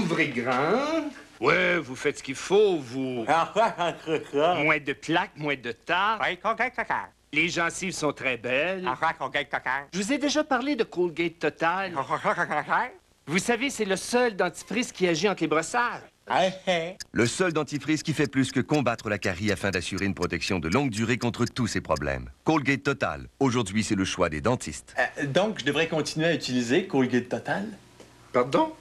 ouvrez grand. Ouais, vous faites ce qu'il faut, vous. Ah, moins de plaques, moins de temps. Les gencives sont très belles. Ah, je vous ai déjà parlé de Colgate Total. Ah, vous savez, c'est le seul dentifrice qui agit entre les Le seul dentifrice qui fait plus que combattre la carie afin d'assurer une protection de longue durée contre tous ces problèmes. Colgate Total. Aujourd'hui, c'est le choix des dentistes. Euh, donc, je devrais continuer à utiliser Colgate Total? Pardon?